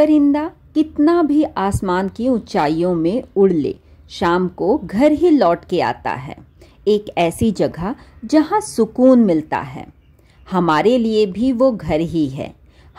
परिंदा कितना भी आसमान की ऊंचाइयों में उड़ ले शाम को घर ही लौट के आता है एक ऐसी जगह जहाँ सुकून मिलता है हमारे लिए भी वो घर ही है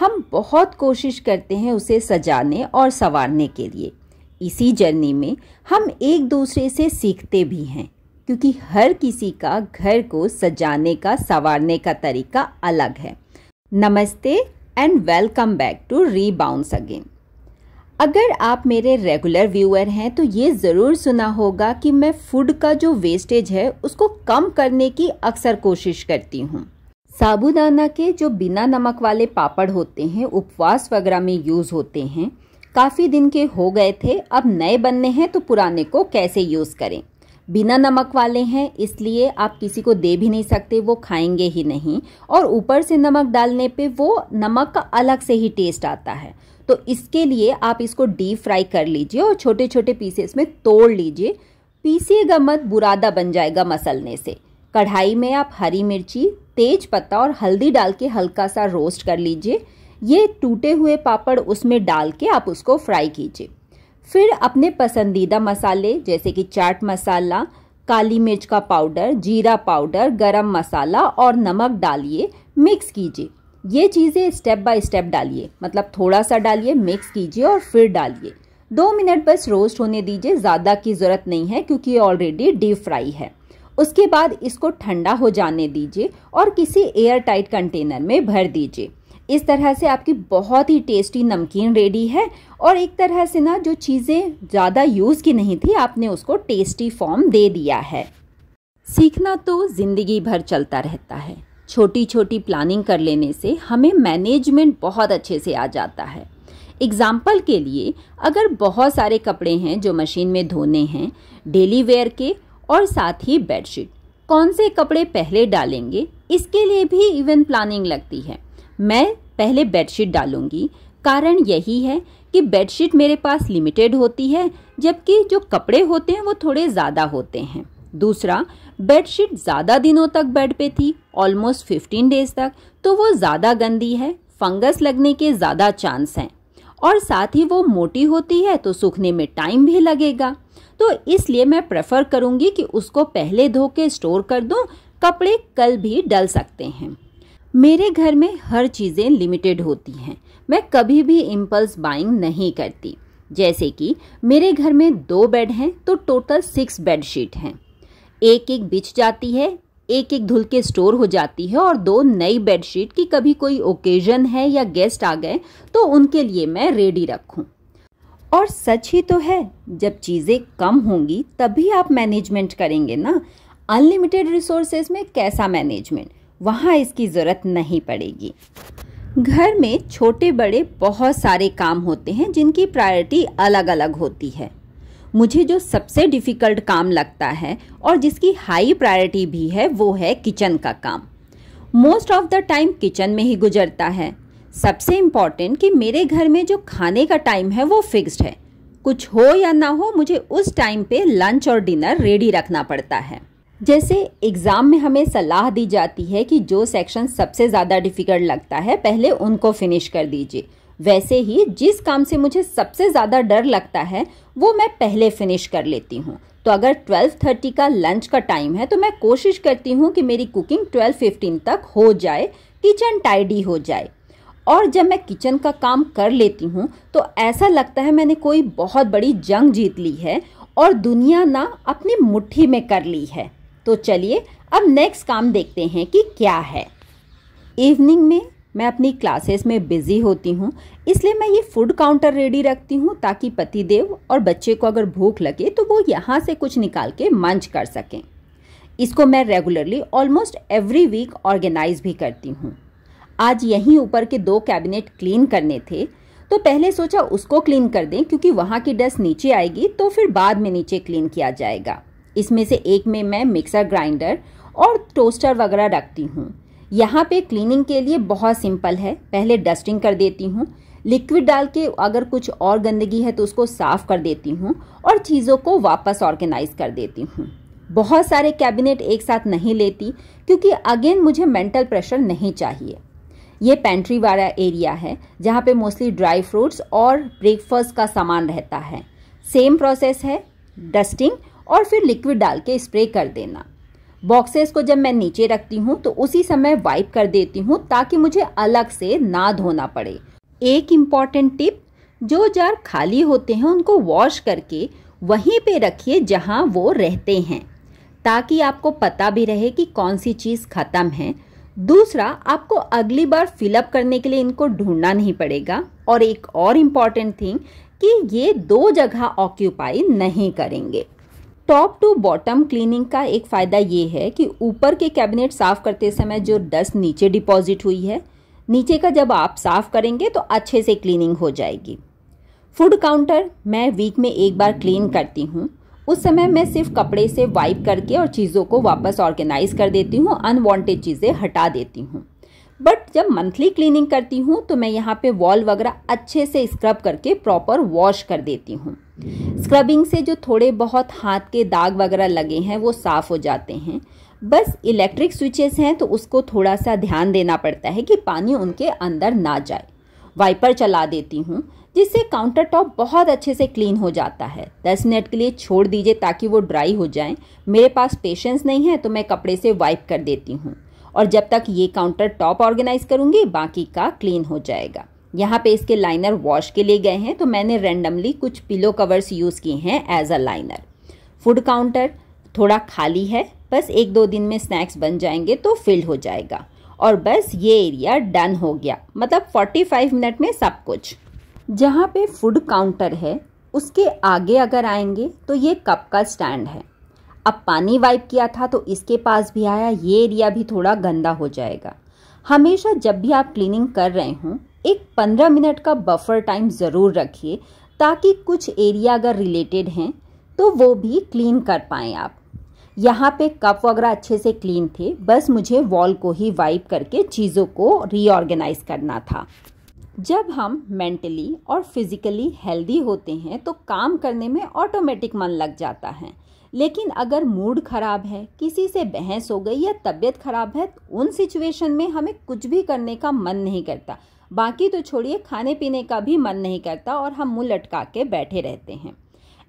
हम बहुत कोशिश करते हैं उसे सजाने और संवारने के लिए इसी जर्नी में हम एक दूसरे से सीखते भी हैं क्योंकि हर किसी का घर को सजाने का संवारने का तरीका अलग है नमस्ते and welcome back to rebounce again अगर आप मेरे रेगुलर व्यूअर हैं तो ये ज़रूर सुना होगा कि मैं फूड का जो वेस्टेज है उसको कम करने की अक्सर कोशिश करती हूँ साबुदाना के जो बिना नमक वाले पापड़ होते हैं उपवास वगैरह में यूज़ होते हैं काफ़ी दिन के हो गए थे अब नए बनने हैं तो पुराने को कैसे यूज़ करें बिना नमक वाले हैं इसलिए आप किसी को दे भी नहीं सकते वो खाएंगे ही नहीं और ऊपर से नमक डालने पे वो नमक का अलग से ही टेस्ट आता है तो इसके लिए आप इसको डीप फ्राई कर लीजिए और छोटे छोटे पीसेस में तोड़ लीजिए पीसीएगा मत बुरादा बन जाएगा मसलने से कढ़ाई में आप हरी मिर्ची तेज पत्ता और हल्दी डाल के हल्का सा रोस्ट कर लीजिए ये टूटे हुए पापड़ उसमें डाल के आप उसको फ्राई कीजिए फिर अपने पसंदीदा मसाले जैसे कि चाट मसाला काली मिर्च का पाउडर जीरा पाउडर गरम मसाला और नमक डालिए मिक्स कीजिए ये चीज़ें स्टेप बाय स्टेप डालिए मतलब थोड़ा सा डालिए मिक्स कीजिए और फिर डालिए दो मिनट बस रोस्ट होने दीजिए ज़्यादा की ज़रूरत नहीं है क्योंकि ऑलरेडी डीप फ्राई है उसके बाद इसको ठंडा हो जाने दीजिए और किसी एयर टाइट कंटेनर में भर दीजिए इस तरह से आपकी बहुत ही टेस्टी नमकीन रेडी है और एक तरह से ना जो चीज़ें ज़्यादा यूज़ की नहीं थी आपने उसको टेस्टी फॉर्म दे दिया है सीखना तो ज़िंदगी भर चलता रहता है छोटी छोटी प्लानिंग कर लेने से हमें मैनेजमेंट बहुत अच्छे से आ जाता है एग्ज़ाम्पल के लिए अगर बहुत सारे कपड़े हैं जो मशीन में धोने हैं डेली वेयर के और साथ ही बेडशीट कौन से कपड़े पहले डालेंगे इसके लिए भी इवेंट प्लानिंग लगती है मैं पहले बेडशीट डालूंगी कारण यही है कि बेडशीट मेरे पास लिमिटेड होती है जबकि जो कपड़े होते हैं वो थोड़े ज़्यादा होते हैं दूसरा बेडशीट ज़्यादा दिनों तक बेड पे थी ऑलमोस्ट फिफ्टीन डेज तक तो वो ज़्यादा गंदी है फंगस लगने के ज़्यादा चांस हैं और साथ ही वो मोटी होती है तो सूखने में टाइम भी लगेगा तो इसलिए मैं प्रेफर करूँगी कि उसको पहले धो के स्टोर कर दूँ कपड़े कल भी डल सकते हैं मेरे घर में हर चीज़ें लिमिटेड होती हैं मैं कभी भी इम्पल्स बाइंग नहीं करती जैसे कि मेरे घर में दो बेड हैं तो टोटल सिक्स बेडशीट हैं एक एक बिछ जाती है एक एक धुल के स्टोर हो जाती है और दो नई बेडशीट की कभी कोई ओकेजन है या गेस्ट आ गए तो उनके लिए मैं रेडी रखूं। और सच ही तो है जब चीज़ें कम होंगी तभी आप मैनेजमेंट करेंगे ना अनलिमिटेड रिसोर्सेज में कैसा मैनेजमेंट वहाँ इसकी ज़रूरत नहीं पड़ेगी घर में छोटे बड़े बहुत सारे काम होते हैं जिनकी प्रायोरिटी अलग अलग होती है मुझे जो सबसे डिफ़िकल्ट काम लगता है और जिसकी हाई प्रायोरिटी भी है वो है किचन का काम most of the time kitchen में ही गुजरता है सबसे इम्पॉर्टेंट कि मेरे घर में जो खाने का टाइम है वो फिक्स्ड है कुछ हो या ना हो मुझे उस टाइम पे लंच और डिनर रेडी रखना पड़ता है जैसे एग्ज़ाम में हमें सलाह दी जाती है कि जो सेक्शन सबसे ज़्यादा डिफ़िकल्ट लगता है पहले उनको फिनिश कर दीजिए वैसे ही जिस काम से मुझे सबसे ज़्यादा डर लगता है वो मैं पहले फिनिश कर लेती हूँ तो अगर 12:30 का लंच का टाइम है तो मैं कोशिश करती हूँ कि मेरी कुकिंग 12:15 तक हो जाए किचन टाइडी हो जाए और जब मैं किचन का काम कर लेती हूँ तो ऐसा लगता है मैंने कोई बहुत बड़ी जंग जीत ली है और दुनिया ना अपनी मुट्ठी में कर ली है तो चलिए अब नेक्स्ट काम देखते हैं कि क्या है इवनिंग में मैं अपनी क्लासेस में बिज़ी होती हूँ इसलिए मैं ये फूड काउंटर रेडी रखती हूँ ताकि पतिदेव और बच्चे को अगर भूख लगे तो वो यहाँ से कुछ निकाल के मंच कर सकें इसको मैं regularly almost every week organise भी करती हूँ आज यहीं ऊपर के दो कैबिनेट क्लीन करने थे तो पहले सोचा उसको क्लीन कर दें क्योंकि वहाँ की डस्ट नीचे आएगी तो फिर बाद में नीचे क्लीन किया जाएगा इसमें से एक में मैं मिक्सर ग्राइंडर और टोस्टर वगैरह रखती हूँ यहाँ पे क्लीनिंग के लिए बहुत सिंपल है पहले डस्टिंग कर देती हूँ लिक्विड डाल के अगर कुछ और गंदगी है तो उसको साफ़ कर देती हूँ और चीज़ों को वापस ऑर्गेनाइज कर देती हूँ बहुत सारे कैबिनेट एक साथ नहीं लेती क्योंकि अगेन मुझे मेंटल प्रेशर नहीं चाहिए ये पेंट्री वाला एरिया है जहाँ पे मोस्टली ड्राई फ्रूट्स और ब्रेकफास्ट का सामान रहता है सेम प्रोसेस है डस्टिंग और फिर लिक्विड डाल के स्प्रे कर देना बॉक्सेस को जब मैं नीचे रखती हूँ तो उसी समय वाइप कर देती हूँ ताकि मुझे अलग से ना धोना पड़े एक इम्पॉर्टेंट टिप जो जार खाली होते हैं उनको वॉश करके वहीं पे रखिए जहाँ वो रहते हैं ताकि आपको पता भी रहे कि कौन सी चीज़ ख़त्म है दूसरा आपको अगली बार फिलअप करने के लिए इनको ढूंढना नहीं पड़ेगा और एक और इम्पॉर्टेंट थिंग कि ये दो जगह ऑक्यूपाई नहीं करेंगे टॉप टू बॉटम क्लीनिंग का एक फ़ायदा ये है कि ऊपर के कैबिनेट साफ़ करते समय जो डस्ट नीचे डिपॉजिट हुई है नीचे का जब आप साफ़ करेंगे तो अच्छे से क्लीनिंग हो जाएगी फूड काउंटर मैं वीक में एक बार क्लीन करती हूँ उस समय मैं सिर्फ कपड़े से वाइप करके और चीज़ों को वापस ऑर्गेनाइज कर देती हूँ अनवांटेड चीज़ें हटा देती हूँ बट जब मंथली क्लीनिंग करती हूँ तो मैं यहाँ पे वॉल वगैरह अच्छे से स्क्रब करके प्रॉपर वॉश कर देती हूँ स्क्रबिंग से जो थोड़े बहुत हाथ के दाग वगैरह लगे हैं वो साफ़ हो जाते हैं बस इलेक्ट्रिक स्विचेस हैं तो उसको थोड़ा सा ध्यान देना पड़ता है कि पानी उनके अंदर ना जाए वाइपर चला देती हूँ जिससे काउंटर टॉप बहुत अच्छे से क्लीन हो जाता है दस मिनट के लिए छोड़ दीजिए ताकि वो ड्राई हो जाए मेरे पास पेशेंस नहीं है तो मैं कपड़े से वाइप कर देती हूँ और जब तक ये काउंटर टॉप ऑर्गेनाइज करूँगी बाकी का क्लीन हो जाएगा यहाँ पे इसके लाइनर वॉश के लिए गए हैं तो मैंने रेंडमली कुछ पिलो कवर्स यूज़ किए हैं as a liner food counter थोड़ा खाली है बस एक दो दिन में स्नैक्स बन जाएंगे तो फिल हो जाएगा और बस ये एरिया डन हो गया मतलब 45 मिनट में सब कुछ जहाँ पे फूड काउंटर है उसके आगे अगर आएंगे तो ये कप का स्टैंड है अब पानी वाइप किया था तो इसके पास भी आया ये एरिया भी थोड़ा गंदा हो जाएगा हमेशा जब भी आप क्लीनिंग कर रहे हों एक पंद्रह मिनट का बफर टाइम ज़रूर रखिए ताकि कुछ एरिया अगर रिलेटेड हैं तो वो भी क्लीन कर पाएँ आप यहाँ पे कप वगैरह अच्छे से क्लीन थे बस मुझे वॉल को ही वाइप करके चीज़ों को रीऑर्गेनाइज करना था जब हम मेंटली और फिज़िकली हेल्दी होते हैं तो काम करने में ऑटोमेटिक मन लग जाता है लेकिन अगर मूड खराब है किसी से बहस हो गई या तबीयत खराब है तो उन सिचुएशन में हमें कुछ भी करने का मन नहीं करता बाकी तो छोड़िए खाने पीने का भी मन नहीं करता और हम मुँह लटका के बैठे रहते हैं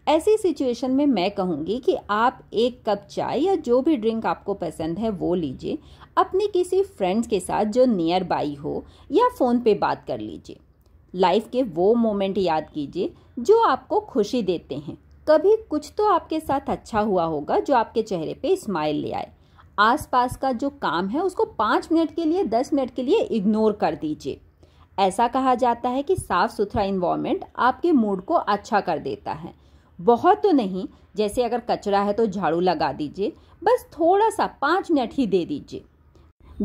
ऐसी सिचुएशन में मैं कहूँगी कि आप एक कप चाय या जो भी ड्रिंक आपको पसंद है वो लीजिए अपने किसी फ्रेंड्स के साथ जो नियर बाई हो या फ़ोन पे बात कर लीजिए लाइफ के वो मोमेंट याद कीजिए जो आपको खुशी देते हैं कभी कुछ तो आपके साथ अच्छा हुआ होगा जो आपके चेहरे पे स्माइल ले आए आसपास का जो काम है उसको पाँच मिनट के लिए दस मिनट के लिए इग्नोर कर दीजिए ऐसा कहा जाता है कि साफ़ सुथरा इन्वामेंट आपके मूड को अच्छा कर देता है बहुत तो नहीं जैसे अगर कचरा है तो झाड़ू लगा दीजिए बस थोड़ा सा पाँच मिनट ही दे दीजिए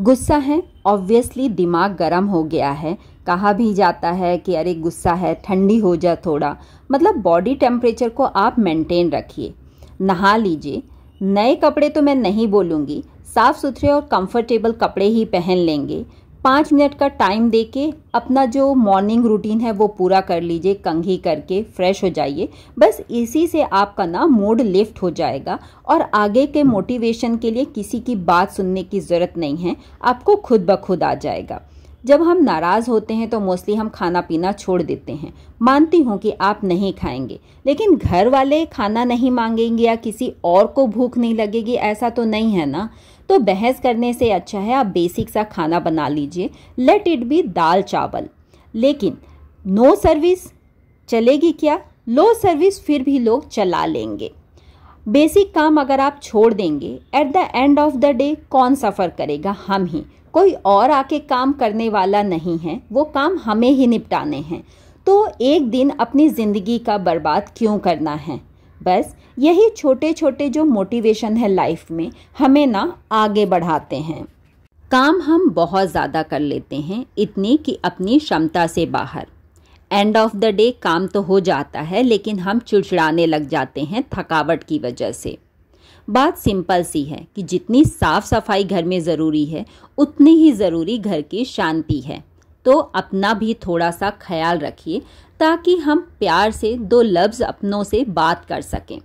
गुस्सा है ऑब्वियसली दिमाग गर्म हो गया है कहा भी जाता है कि अरे गुस्सा है ठंडी हो जा थोड़ा मतलब बॉडी टेम्परेचर को आप मेंटेन रखिए नहा लीजिए नए कपड़े तो मैं नहीं बोलूँगी साफ़ सुथरे और कंफर्टेबल कपड़े ही पहन लेंगे पाँच मिनट का टाइम दे के अपना जो मॉर्निंग रूटीन है वो पूरा कर लीजिए कंघी करके फ्रेश हो जाइए बस इसी से आपका ना मूड लिफ्ट हो जाएगा और आगे के मोटिवेशन के लिए किसी की बात सुनने की ज़रूरत नहीं है आपको खुद ब खुद आ जाएगा जब हम नाराज़ होते हैं तो मोस्टली हम खाना पीना छोड़ देते हैं मानती हूँ कि आप नहीं खाएंगे लेकिन घर वाले खाना नहीं मांगेंगे या किसी और को भूख नहीं लगेगी ऐसा तो नहीं है ना तो बहस करने से अच्छा है आप बेसिक सा खाना बना लीजिए लेट इट बी दाल चावल लेकिन नो सर्विस चलेगी क्या लो सर्विस फिर भी लोग चला लेंगे बेसिक काम अगर आप छोड़ देंगे at the end of the day कौन सफ़र करेगा हम ही कोई और आके काम करने वाला नहीं है वो काम हमें ही निपटाने हैं तो एक दिन अपनी ज़िंदगी का बर्बाद क्यों करना है बस यही छोटे छोटे जो मोटिवेशन है लाइफ में हमें ना आगे बढ़ाते हैं काम हम बहुत ज़्यादा कर लेते हैं इतनी कि अपनी क्षमता से बाहर एंड ऑफ द डे काम तो हो जाता है लेकिन हम चिड़चिड़ाने लग जाते हैं थकावट की वजह से बात सिंपल सी है कि जितनी साफ सफाई घर में ज़रूरी है उतनी ही ज़रूरी घर की शांति है तो अपना भी थोड़ा सा ख्याल रखिए ताकि हम प्यार से दो लफ्ज़ अपनों से बात कर सकें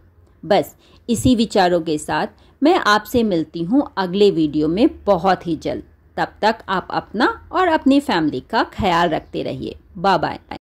बस इसी विचारों के साथ मैं आपसे मिलती हूँ अगले वीडियो में बहुत ही जल्द तब तक आप अपना और अपनी फैमिली का ख्याल रखते रहिए बाय बाय